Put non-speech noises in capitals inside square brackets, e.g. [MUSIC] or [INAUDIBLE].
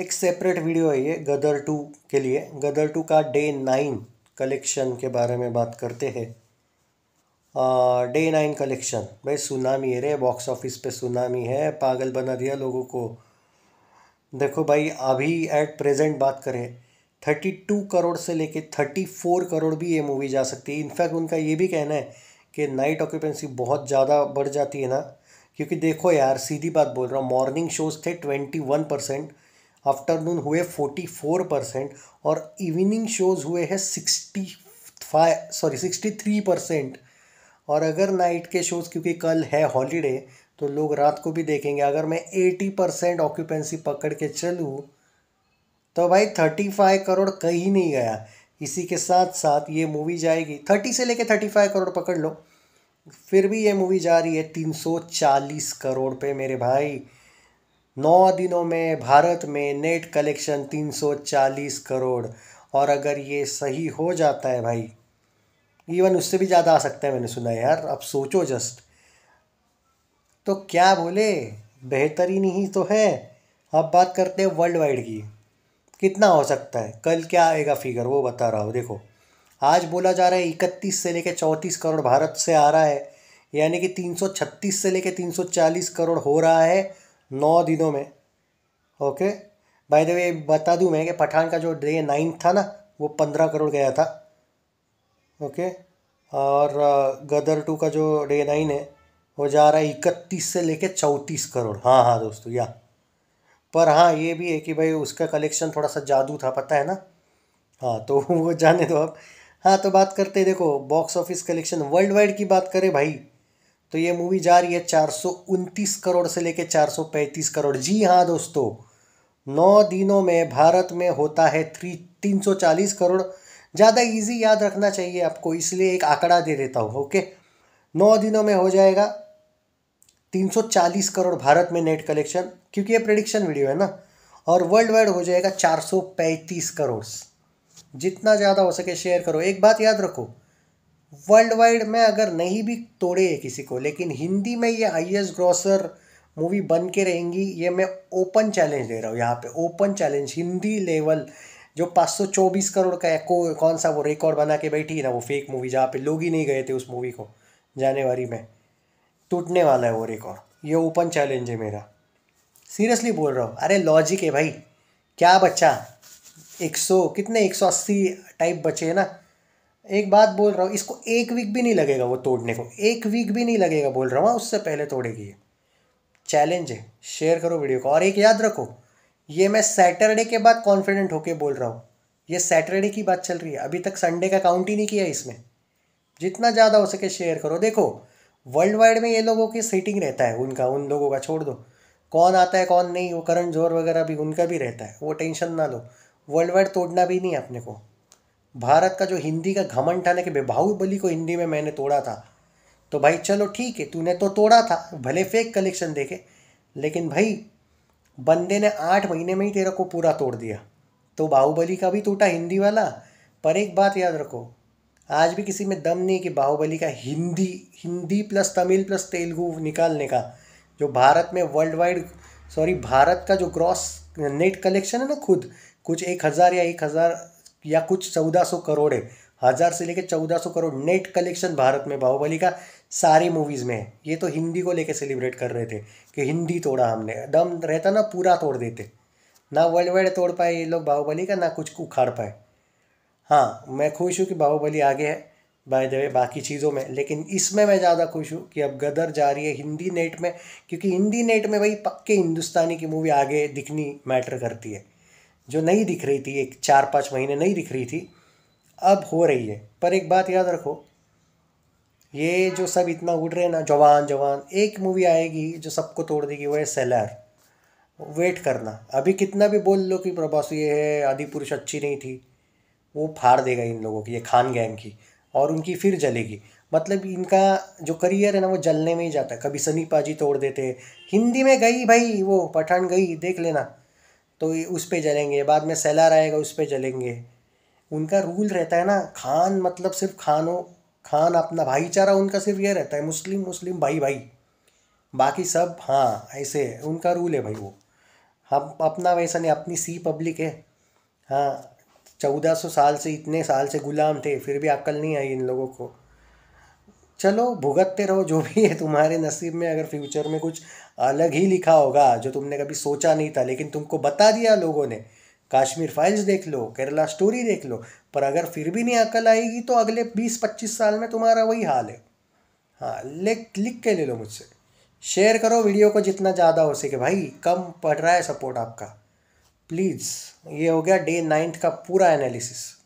एक separate video है ये गदर टू के लिए गदर टू का डे नाइन कलेक्शन के बारे में बात करते हैं डे नाइन कलेक्शन भाई सुनामी है रे बॉक्स ऑफिस पे सुनामी है पागल बना दिया लोगों को देखो भाई अभी एट प्रेजेंट बात करें थर्टी टू करोड़ से लेके थर्टी फोर करोड़ भी ये मूवी जा सकती है इनफैक्ट उनका ये भी कहना है कि नाइट ऑक्यूपेंसी बहुत ज़्यादा बढ़ जाती है ना क्योंकि देखो यार सीधी बात बोल रहा हूँ मॉर्निंग शोज़ थे ट्वेंटी वन परसेंट आफ्टरनून हुए 44 परसेंट और इवनिंग शोज़ हुए हैं 65 सॉरी 63 परसेंट और अगर नाइट के शोज़ क्योंकि कल है हॉलीडे तो लोग रात को भी देखेंगे अगर मैं 80 परसेंट ऑक्यूपेंसी पकड़ के चलूँ तो भाई 35 करोड़ कहीं नहीं गया इसी के साथ साथ ये मूवी जाएगी 30 से लेके 35 करोड़ पकड़ लो फिर भी ये मूवी जा रही है 340 करोड़ पे मेरे भाई नौ दिनों में भारत में नेट कलेक्शन 340 करोड़ और अगर ये सही हो जाता है भाई इवन उससे भी ज़्यादा आ सकता है मैंने सुना है यार अब सोचो जस्ट तो क्या बोले बेहतरीन ही तो है अब बात करते हैं वर्ल्ड वाइड की कितना हो सकता है कल क्या आएगा फिगर वो बता रहा हूँ देखो आज बोला जा रहा है इकतीस से लेकर चौंतीस करोड़ भारत से आ रहा है यानी कि तीन से लेकर तीन करोड़ हो रहा है नौ दिनों में ओके बाय द वे बता दूं मैं कि पठान का जो डे नाइन था ना वो पंद्रह करोड़ गया था ओके और uh, गदर टू का जो डे नाइन है वो जा रहा है इकतीस से लेके चौंतीस करोड़ हाँ हाँ दोस्तों या पर हाँ ये भी है कि भाई उसका कलेक्शन थोड़ा सा जादू था पता है ना हाँ तो [LAUGHS] वो जाने दो अब हाँ तो बात करते देखो box office collection worldwide की बात करें भाई तो ये मूवी जा रही है चार करोड़ से लेके चार करोड़ जी हाँ दोस्तों नौ दिनों में भारत में होता है थ्री तीन सौ चालीस करोड़ ज़्यादा इजी याद रखना चाहिए आपको इसलिए एक आंकड़ा दे देता हूँ ओके नौ दिनों में हो जाएगा तीन सौ चालीस करोड़ भारत में नेट कलेक्शन क्योंकि ये प्रडिक्शन वीडियो है ना और वर्ल्ड वाइड हो जाएगा चार सौ पैंतीस करोड़ जितना ज़्यादा हो सके शेयर करो एक बात याद रखो वर्ल्ड वाइड में अगर नहीं भी तोड़े है किसी को लेकिन हिंदी में ये हाइएस्ट ग्रॉसर मूवी बन के रहेंगी ये मैं ओपन चैलेंज दे रहा हूँ यहाँ पे ओपन चैलेंज हिंदी लेवल जो 524 करोड़ का एको कौन सा वो रिकॉर्ड बना के बैठी है ना वो फेक मूवी जहाँ पे लोग ही नहीं गए थे उस मूवी को जनवरी में टूटने वाला है वो रिकॉर्ड ये ओपन चैलेंज है मेरा सीरियसली बोल रहा हूँ अरे लॉजिक है भाई क्या बच्चा 100 कितने 180 टाइप बचे हैं ना एक बात बोल रहा हूँ इसको एक वीक भी नहीं लगेगा वो तोड़ने को एक वीक भी नहीं लगेगा बोल रहा हूँ हाँ, उससे पहले तोड़ेगी ये चैलेंज है शेयर करो वीडियो को और एक याद रखो ये मैं सैटरडे के बाद कॉन्फिडेंट होके बोल रहा हूँ ये सैटरडे की बात चल रही है अभी तक संडे का काउंट ही नहीं किया इसमें जितना ज़्यादा हो सके शेयर करो देखो वर्ल्ड वाइड में ये लोगों की सीटिंग रहता है उनका उन लोगों का छोड़ दो कौन आता है कौन नहीं वो करण जोर वगैरह भी उनका भी रहता है वो टेंशन ना लो वर्ल्ड वाइड तोड़ना भी नहीं है अपने को भारत का जो हिंदी का घमंड था ना कि बाहुबली को हिंदी में मैंने तोड़ा था तो भाई चलो ठीक है तूने तो तोड़ा था भले फेक कलेक्शन देखे लेकिन भाई बंदे ने आठ महीने में ही तेरा को पूरा तोड़ दिया तो बाहुबली का भी टूटा हिंदी वाला पर एक बात याद रखो आज भी किसी में दम नहीं कि बाहुबली का हिंदी हिंदी प्लस तमिल प्लस तेलुगु निकालने का जो भारत में वर्ल्ड वाइड सॉरी भारत का जो ग्रॉस नेट कलेक्शन है ना खुद कुछ एक हज़ार या एक हज़ार या कुछ चौदह सौ करोड़ है हज़ार से लेकर चौदह सौ करोड़ नेट कलेक्शन भारत में बाहुबली का सारी मूवीज़ में है ये तो हिंदी को लेकर सेलिब्रेट कर रहे थे कि हिंदी तोड़ा हमने दम रहता ना पूरा तोड़ देते ना वर्ल्ड वाइड तोड़ पाए ये लोग बाहुबली का ना कुछ उखाड़ पाए हाँ मैं खुश हूँ कि बाहुबली आगे है बाय द वे बाकी चीज़ों में लेकिन इसमें मैं ज़्यादा खुश हूँ कि अब गदर जा रही है हिंदी नेट में क्योंकि हिंदी नेट में भाई पक्के हिंदुस्तानी की मूवी आगे दिखनी मैटर करती है जो नहीं दिख रही थी एक चार पाँच महीने नहीं दिख रही थी अब हो रही है पर एक बात याद रखो ये जो सब इतना उड़ रहे हैं ना जवान जवान एक मूवी आएगी जो सबको तोड़ देगी वो है सेलर वेट करना अभी कितना भी बोल लो कि प्रभास ये है आदि पुरुष अच्छी नहीं थी वो फाड़ देगा इन लोगों की ये खान गैंग की और उनकी फिर जलेगी मतलब इनका जो करियर है ना वो जलने में ही जाता है कभी सनी पाजी तोड़ देते हिंदी में गई भाई वो पठान गई देख लेना तो उस पर जलेंगे बाद में सैलार आएगा उस पर जलेंगे उनका रूल रहता है ना खान मतलब सिर्फ खानों खान अपना भाईचारा उनका सिर्फ ये रहता है मुस्लिम मुस्लिम भाई भाई बाकी सब हाँ ऐसे है उनका रूल है भाई वो हम अपना वैसा नहीं अपनी सी पब्लिक है हाँ चौदह सौ साल से इतने साल से गुलाम थे फिर भी अक्ल नहीं आई इन लोगों को चलो भुगतते रहो जो भी है तुम्हारे नसीब में अगर फ्यूचर में कुछ अलग ही लिखा होगा जो तुमने कभी सोचा नहीं था लेकिन तुमको बता दिया लोगों ने काश्मीर फाइल्स देख लो केरला स्टोरी देख लो पर अगर फिर भी नहीं अकल आएगी तो अगले बीस पच्चीस साल में तुम्हारा वही हाल है हाँ लिख लिख के ले लो मुझसे शेयर करो वीडियो को जितना ज़्यादा हो सके भाई कम पड़ रहा है सपोर्ट आपका प्लीज़ ये हो गया डे नाइन्थ का पूरा एनालिसिस